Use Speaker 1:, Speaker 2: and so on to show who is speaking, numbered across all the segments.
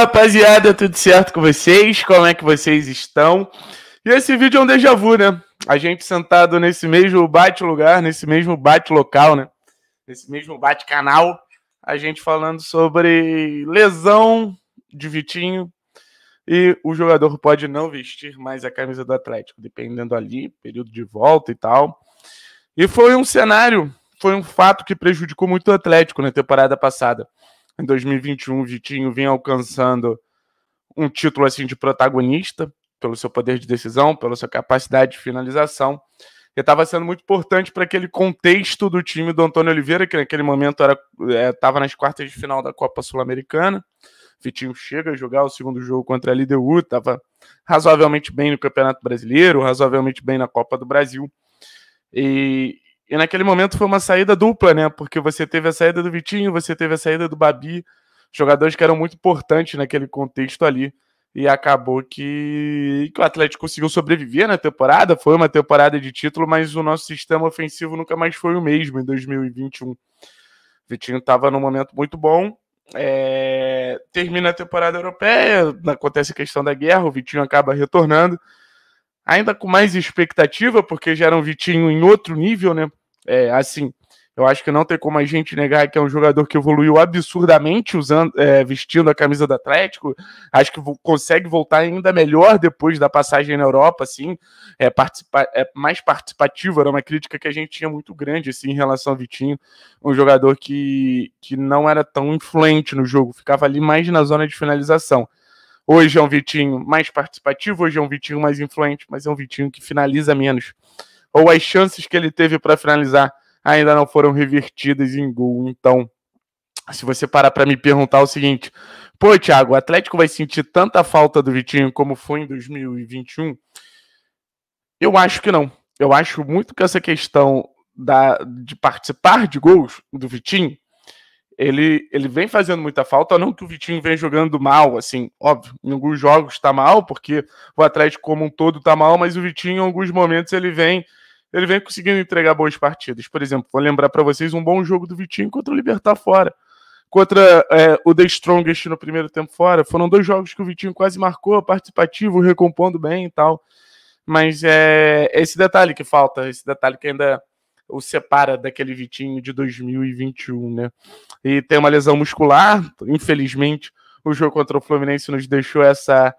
Speaker 1: rapaziada, tudo certo com vocês? Como é que vocês estão? E esse vídeo é um déjà vu, né? A gente sentado nesse mesmo bate-lugar, nesse mesmo bate-local, né? Nesse mesmo bate-canal, a gente falando sobre lesão de Vitinho e o jogador pode não vestir mais a camisa do Atlético, dependendo ali, período de volta e tal. E foi um cenário, foi um fato que prejudicou muito o Atlético na temporada passada. Em 2021, Vitinho vinha alcançando um título assim de protagonista, pelo seu poder de decisão, pela sua capacidade de finalização. E estava sendo muito importante para aquele contexto do time do Antônio Oliveira, que naquele momento estava é, nas quartas de final da Copa Sul-Americana. Vitinho chega a jogar o segundo jogo contra a LDU, estava razoavelmente bem no Campeonato Brasileiro, razoavelmente bem na Copa do Brasil. E e naquele momento foi uma saída dupla, né? Porque você teve a saída do Vitinho, você teve a saída do Babi, jogadores que eram muito importantes naquele contexto ali. E acabou que, que o Atlético conseguiu sobreviver na temporada. Foi uma temporada de título, mas o nosso sistema ofensivo nunca mais foi o mesmo em 2021. O Vitinho estava num momento muito bom, é, termina a temporada europeia, acontece a questão da guerra, o Vitinho acaba retornando, ainda com mais expectativa, porque já era um Vitinho em outro nível, né? É, assim, eu acho que não tem como a gente negar que é um jogador que evoluiu absurdamente usando, é, vestindo a camisa do Atlético. Acho que consegue voltar ainda melhor depois da passagem na Europa, assim, é, participa é mais participativo. Era uma crítica que a gente tinha muito grande assim, em relação ao Vitinho, um jogador que, que não era tão influente no jogo, ficava ali mais na zona de finalização. Hoje é um Vitinho mais participativo, hoje é um Vitinho mais influente, mas é um Vitinho que finaliza menos ou as chances que ele teve para finalizar ainda não foram revertidas em gol. Então, se você parar para me perguntar o seguinte, pô, Thiago, o Atlético vai sentir tanta falta do Vitinho como foi em 2021? Eu acho que não. Eu acho muito que essa questão da, de participar de gols do Vitinho, ele, ele vem fazendo muita falta, não que o Vitinho vem jogando mal, assim, óbvio, em alguns jogos está mal, porque o Atlético como um todo está mal, mas o Vitinho em alguns momentos ele vem ele vem conseguindo entregar boas partidas. Por exemplo, vou lembrar para vocês um bom jogo do Vitinho contra o Libertar fora. Contra é, o The Strongest no primeiro tempo fora. Foram dois jogos que o Vitinho quase marcou, participativo, recompondo bem e tal. Mas é, é esse detalhe que falta, esse detalhe que ainda o separa daquele Vitinho de 2021, né? E tem uma lesão muscular, infelizmente. O jogo contra o Fluminense nos deixou essa,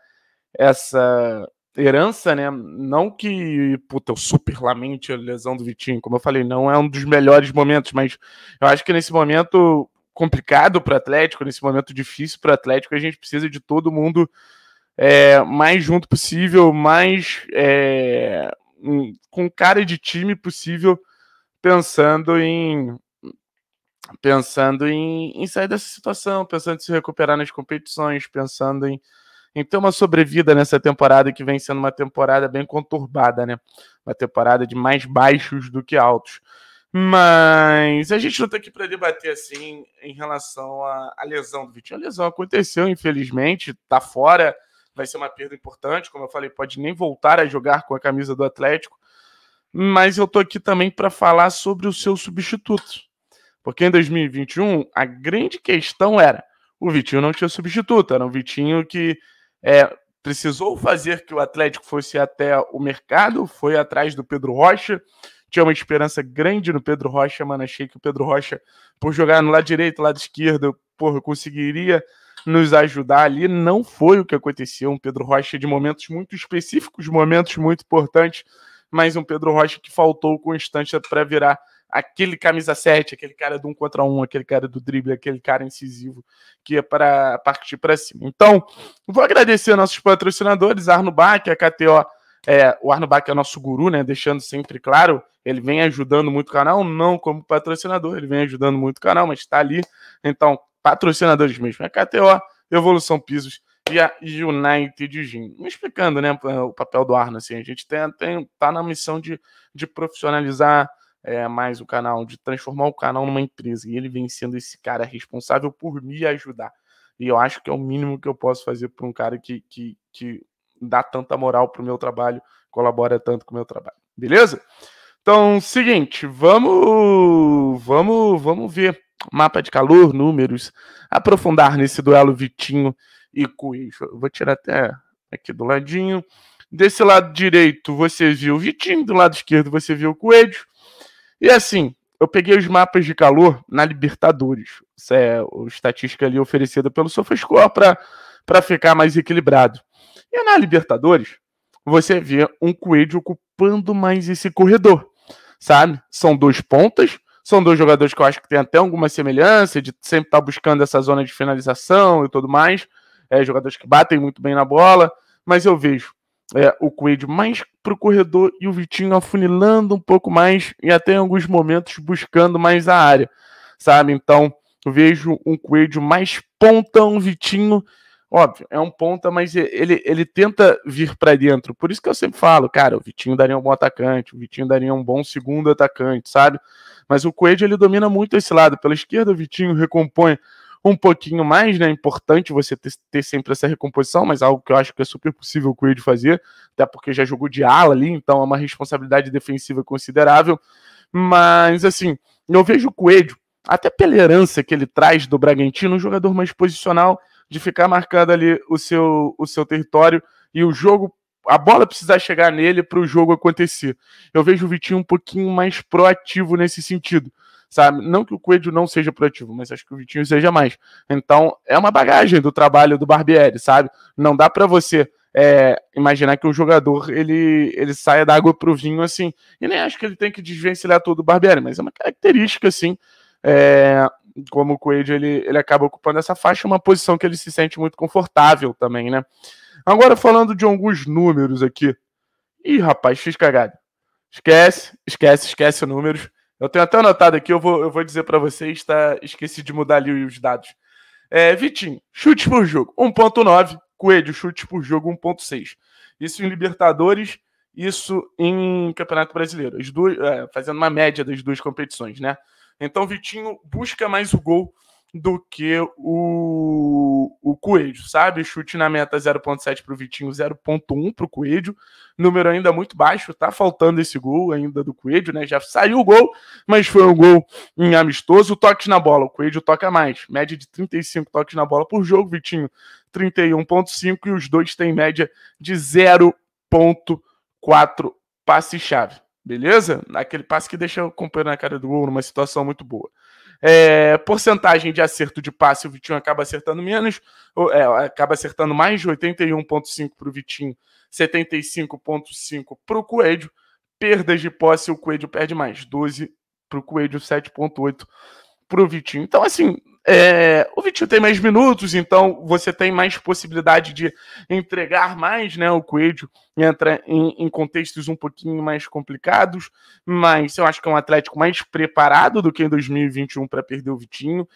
Speaker 1: essa herança, né? Não que, puta, eu super lamente a lesão do Vitinho, como eu falei, não é um dos melhores momentos, mas eu acho que nesse momento complicado para o Atlético, nesse momento difícil para o Atlético, a gente precisa de todo mundo é, mais junto possível, mais é, com cara de time possível, pensando em pensando em, em sair dessa situação, pensando em se recuperar nas competições, pensando em então, uma sobrevida nessa temporada que vem sendo uma temporada bem conturbada, né? Uma temporada de mais baixos do que altos. Mas a gente não está aqui para debater assim em relação à, à lesão do Vitinho. A lesão aconteceu, infelizmente, está fora, vai ser uma perda importante. Como eu falei, pode nem voltar a jogar com a camisa do Atlético. Mas eu estou aqui também para falar sobre o seu substituto. Porque em 2021, a grande questão era: o Vitinho não tinha substituto, era um Vitinho que é, precisou fazer que o Atlético fosse até o mercado, foi atrás do Pedro Rocha. Tinha uma esperança grande no Pedro Rocha, mano. Achei que o Pedro Rocha, por jogar no lado direito, lado esquerdo, porra, conseguiria nos ajudar ali. Não foi o que aconteceu. Um Pedro Rocha de momentos muito específicos, momentos muito importantes, mas um Pedro Rocha que faltou constante para virar aquele camisa 7, aquele cara do um contra um, aquele cara do drible, aquele cara incisivo que é para partir para cima. Então, vou agradecer nossos patrocinadores, Arno Bach, a KTO. É, o Bach é nosso guru, né? Deixando sempre claro, ele vem ajudando muito o canal, não como patrocinador, ele vem ajudando muito o canal, mas está ali. Então, patrocinadores mesmo, é a KTO, Evolução Pisos e a United Gym. Me explicando, né, o papel do Arno, assim, a gente tem, tem, tá na missão de, de profissionalizar é, mais o canal, de transformar o canal numa empresa. E ele vem sendo esse cara responsável por me ajudar. E eu acho que é o mínimo que eu posso fazer por um cara que, que, que dá tanta moral pro meu trabalho, colabora tanto com o meu trabalho. Beleza? Então, seguinte, vamos, vamos, vamos ver mapa de calor, números, aprofundar nesse duelo Vitinho e Coelho. Vou tirar até aqui do ladinho. Desse lado direito você viu Vitinho, do lado esquerdo você viu o Coelho. E assim, eu peguei os mapas de calor na Libertadores. Isso é a estatística ali oferecida pelo SofaScore para ficar mais equilibrado. E na Libertadores, você vê um Coelho ocupando mais esse corredor, sabe? São dois pontas, são dois jogadores que eu acho que tem até alguma semelhança, de sempre estar tá buscando essa zona de finalização e tudo mais. É, jogadores que batem muito bem na bola, mas eu vejo é, o Coelho mais para o corredor e o Vitinho afunilando um pouco mais e até em alguns momentos buscando mais a área, sabe? Então, eu vejo um Coelho mais ponta, um Vitinho, óbvio, é um ponta, mas ele, ele tenta vir para dentro. Por isso que eu sempre falo, cara, o Vitinho daria um bom atacante, o Vitinho daria um bom segundo atacante, sabe? Mas o Coelho ele domina muito esse lado, pela esquerda o Vitinho recompõe um pouquinho mais, né? Importante você ter, ter sempre essa recomposição, mas algo que eu acho que é super possível o Coelho fazer, até porque já jogou de ala ali, então é uma responsabilidade defensiva considerável. Mas, assim, eu vejo o Coelho, até pela herança que ele traz do Bragantino, um jogador mais posicional, de ficar marcado ali o seu, o seu território. E o jogo a bola precisar chegar nele para o jogo acontecer. Eu vejo o Vitinho um pouquinho mais proativo nesse sentido, sabe? Não que o Coelho não seja proativo, mas acho que o Vitinho seja mais. Então, é uma bagagem do trabalho do Barbieri, sabe? Não dá para você é, imaginar que o jogador ele, ele saia da água para o vinho assim. E nem acho que ele tem que desvencilhar todo o Barbieri, mas é uma característica, assim, é, como o Coelho ele, ele acaba ocupando essa faixa, uma posição que ele se sente muito confortável também, né? Agora falando de alguns números aqui. Ih, rapaz, fiz cagada. Esquece, esquece, esquece números. Eu tenho até anotado aqui, eu vou, eu vou dizer para vocês, tá? Esqueci de mudar ali os dados. É, Vitinho, chute por jogo 1.9, Coelho, chute por jogo 1.6. Isso em Libertadores, isso em Campeonato Brasileiro. As duas, é, fazendo uma média das duas competições, né? Então, Vitinho busca mais o gol do que o, o Coelho, sabe? Chute na meta 0.7 para o Vitinho, 0.1 para o Coelho. Número ainda muito baixo, tá faltando esse gol ainda do Coelho, né? Já saiu o gol, mas foi um gol em amistoso. Toques na bola, o Coelho toca mais, média de 35 toques na bola por jogo, Vitinho 31.5 e os dois têm média de 0.4 passe-chave. Beleza? Aquele passe que deixa o companheiro na cara do gol numa situação muito boa. É, porcentagem de acerto de passe, o Vitinho acaba acertando menos, ou, é, acaba acertando mais, 81,5 para o Vitinho, 75,5 para o Coelho. Perdas de posse, o Coelho perde mais, 12 para o Coelho, 7,8 para o Vitinho. Então, assim, é, o Vitinho tem mais minutos, então você tem mais possibilidade de entregar mais, né? O Coelho entra em, em, contextos um pouquinho mais complicados, mas eu acho que é um Atlético mais preparado do que em 2021 para perder o Vitinho.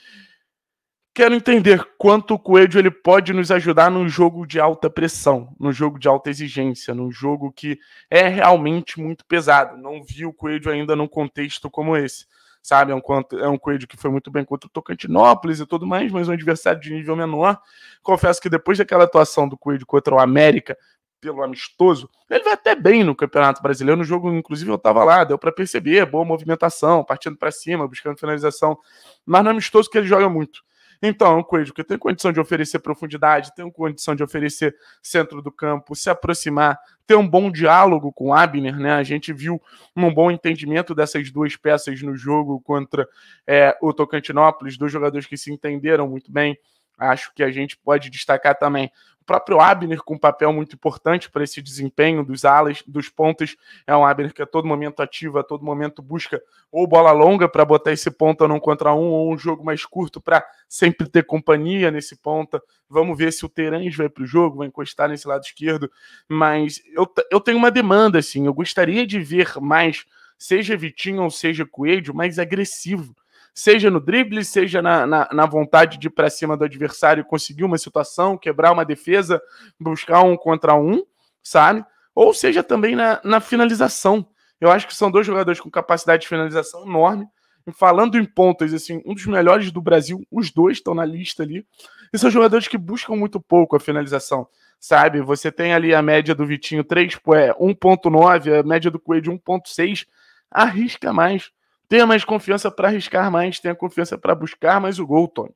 Speaker 1: Quero entender quanto o Coelho ele pode nos ajudar num jogo de alta pressão, num jogo de alta exigência, num jogo que é realmente muito pesado. Não vi o Coelho ainda num contexto como esse sabe? É um, é um Coelho que foi muito bem contra o Tocantinópolis e tudo mais, mas um adversário de nível menor. Confesso que depois daquela atuação do Coelho contra o América, pelo amistoso, ele vai até bem no Campeonato Brasileiro. No jogo, inclusive, eu estava lá, deu para perceber, boa movimentação, partindo para cima, buscando finalização, mas no amistoso que ele joga muito. Então, é uma Coelho, que tem condição de oferecer profundidade, tem condição de oferecer centro do campo, se aproximar, ter um bom diálogo com o Abner, né? A gente viu um bom entendimento dessas duas peças no jogo contra é, o Tocantinópolis, dois jogadores que se entenderam muito bem. Acho que a gente pode destacar também próprio Abner com um papel muito importante para esse desempenho dos alas, dos pontas. É um Abner que a todo momento ativa, a todo momento busca ou bola longa para botar esse ponta num contra um, ou um jogo mais curto para sempre ter companhia nesse ponta. Vamos ver se o Terãs vai para o jogo, vai encostar nesse lado esquerdo. Mas eu, eu tenho uma demanda, assim, eu gostaria de ver mais, seja Vitinho ou seja Coelho, mais agressivo seja no drible, seja na, na, na vontade de ir para cima do adversário e conseguir uma situação, quebrar uma defesa, buscar um contra um, sabe? Ou seja também na, na finalização. Eu acho que são dois jogadores com capacidade de finalização enorme. E falando em pontas, assim, um dos melhores do Brasil, os dois estão na lista ali. E são jogadores que buscam muito pouco a finalização, sabe? Você tem ali a média do Vitinho 3, é 1.9, a média do Coelho 1.6, arrisca mais. Tenha mais confiança para arriscar mais, tenha confiança para buscar mais o gol, Tony.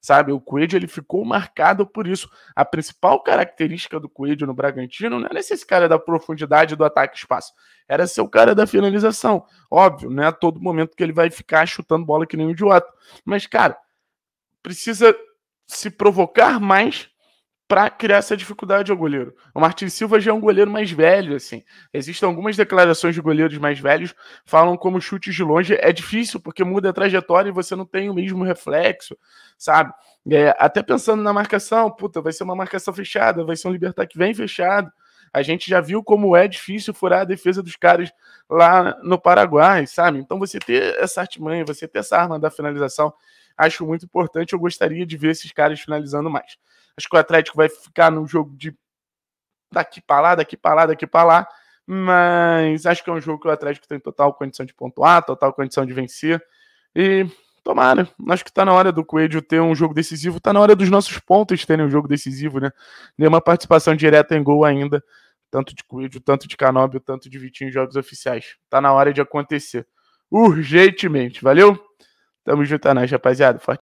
Speaker 1: Sabe, o Coelho ele ficou marcado por isso. A principal característica do Coelho no Bragantino não era ser esse cara da profundidade do ataque espaço, era ser o cara da finalização. Óbvio, não é a todo momento que ele vai ficar chutando bola que nem um idiota. Mas, cara, precisa se provocar mais para criar essa dificuldade ao goleiro. O Martin Silva já é um goleiro mais velho, assim. Existem algumas declarações de goleiros mais velhos falam como chutes de longe é difícil porque muda a trajetória e você não tem o mesmo reflexo, sabe? É, até pensando na marcação, puta, vai ser uma marcação fechada, vai ser um Libertar que vem fechado. A gente já viu como é difícil furar a defesa dos caras lá no Paraguai, sabe? Então você ter essa artimanha, você ter essa arma da finalização, acho muito importante. Eu gostaria de ver esses caras finalizando mais. Acho que o Atlético vai ficar no jogo de daqui para lá, daqui para lá, daqui para lá. Mas acho que é um jogo que o Atlético tem total condição de pontuar, total condição de vencer. E tomara, acho que tá na hora do Coelho ter um jogo decisivo, tá na hora dos nossos pontos terem um jogo decisivo, né? Nenhuma participação direta em gol ainda, tanto de Coelho, tanto de Canóbio, tanto de Vitinho em jogos oficiais. Tá na hora de acontecer urgentemente, valeu? Tamo junto, é nós, rapaziada. Forte